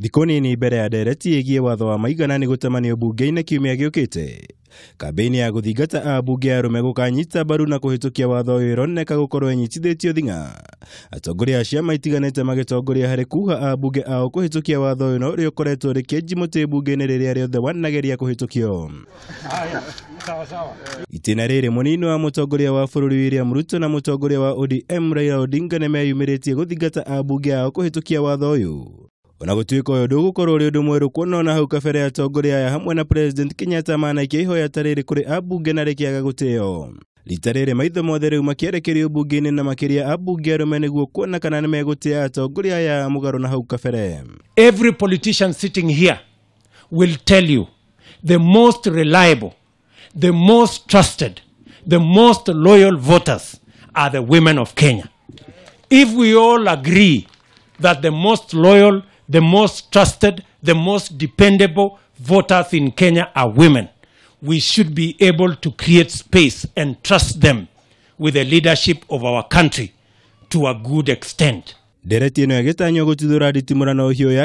thikå nini mbere ya ndereti ĩgiĩ watho wa maigana nĩ gũtemanio mbunge-inĩ kiumia gĩũkĩte kambeini ya gũthingata abunge arũme gũkanyita mbaru na kũhĩtũkia watho ũyũ ĩroneka gũkorũo ĩnyitithĩtio thing'a atongoria a ciama itiganĩte magĩtongoria harĩ kuha abunge ao kũhĩtũkia watho ũyũ na ũrĩa ũkoretwo rĩkĩenji mũtĩ mbunge-inĩ rĩrĩa rĩothe wanageria kũhĩtũkio itĩna rĩrĩ mũnini wa mũtongoria wa bũrũri William Ruto na mũtongoria wa ODM Raila Odinga nĩ meyumĩrĩtie gũthingata ambunge ao kũhĩtũkia watho ũyũ O na gũtuĩka ũyũ ndũgũkorwo ũrĩ ũndũ mwerũ kuona ona hau kabere atongoria aya hamwe na President Kenyatta manaikia ihoya ta rĩrĩ kũrĩ ambunge na rĩkĩaga gũtĩo. Rita rĩrĩ maitho mothe rĩu makĩerekerio mbunge-inĩ na makĩria ambunge arũme nĩguo kuona kana nĩ megũtĩa atongoria ya mugaru na hau kabere. Every politician sitting here will tell you the most reliable, the most trusted, the most loyal voters are the women of Kenya. If we all agree that the most loyal the most trusted, the most dependable voters in Kenya are women. We should be able to create space and trust them with the leadership of our country to a good extent. ndereti ĩno ĩgĩtanywo gũtuthũra nditimũrano hiũ ya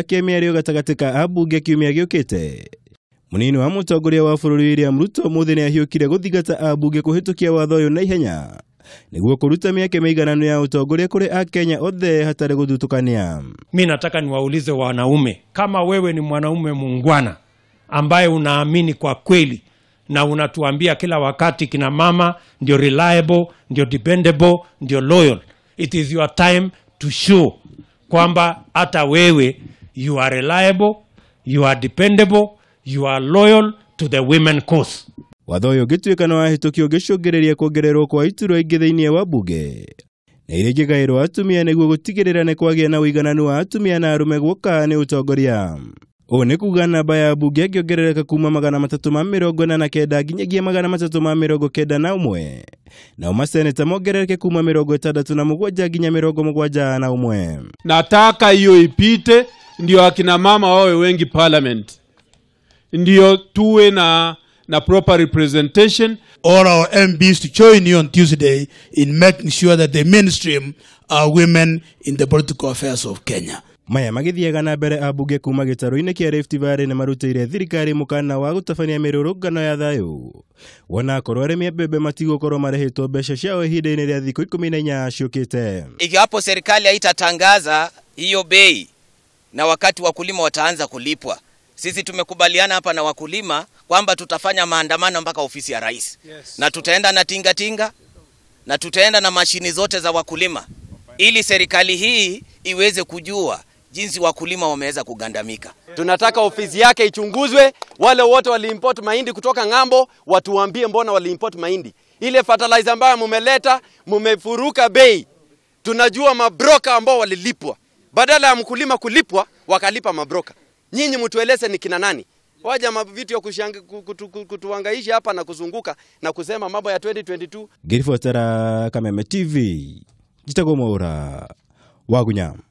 o gatagatĩ ka ambunge kiumia gĩũkĩte mũnini wa mũtongoria wa bũrũri William Ruto mũthĩ ahiũkire gũthingata ambunge kũhĩtũkia watho ũyũ na ihenya nĩguo kũruta mĩeke mĩigananu ya ũtongoria kũrĩ akenya othe hatarĩ gũthutũkania. Mi nataka niwaulize wanaume, kama wewe ni mwanaume mungwana ambaye unaamini kwa kweli na unatuambia kila wakati kina mama ndio reliable, ndio dependable, ndio loyal, it is your time to show kwamba hata wewe you are reliable, you are dependable, you are loyal to the women cause watho ũyũ ũngĩtuĩka nĩ wahĩtũkio ũngĩcũngĩrĩria kuongererwo kwa iturwa ingĩ thĩinĩ wa mbunge na iria ingĩgaĩrwo atumia nĩguo gũtigĩrĩra nĩ kwagĩa na ũigananu wa atumia na arũme guoka nĩ ũtongoria ũũ nĩ kuuga namba ya mbunge ĩngĩongerereka kuuma magana matatu ma mĩrongo na na kenda nginyagia magana matatũ ma mĩrongo kenda na ũmwe nao maseneta mongerereke kuuma mĩrongo ĩtandatũ na mũgwanja nginya mĩrongo mũgwanja na umwe nataka hiyo ipite ndio akina mama wawe wengi parliament ndio tuwe na na proper representation. All our MBs to join you on Tuesday in making sure that they mainstream our women in the political affairs of Kenya. maya magithiaga na mbere ambunge kuma gĩtaro-inĩ kĩa Rift Valley na marutĩire thirikari mũkana wa gũtabania mĩrũrũngano ya thayũ wona akorwo arĩmi a mbembe matigũkorwo marĩhĩtwo mbeca ciao ihinda-inĩ rĩa thikũ ikũmi na inya ciũkĩte ikiwapo serikali haitatangaza hiyo bei na wakati wakulima wataanza kulipwa sisi tumekubaliana hapa na wakulima kwamba tutafanya maandamano mpaka ofisi ya rais, yes. Na tutaenda na tingatinga tinga, na tutaenda na mashini zote za wakulima ili serikali hii iweze kujua jinsi wakulima wameweza kugandamika. Tunataka ofisi yake ichunguzwe, wale wote waliimport mahindi kutoka ng'ambo watuambie mbona waliimport mahindi. Ile fertilizer ambayo mumeleta mumefuruka bei. Tunajua mabroka ambao walilipwa, badala ya mkulima kulipwa wakalipa mabroka. Nyinyi mtueleze ni kina nani? Waja mavitu ya kutu, kutu, kutuangaisha hapa na kuzunguka na kusema mambo ya 2022. Gary Kameme TV, Jitagomora, wagunyama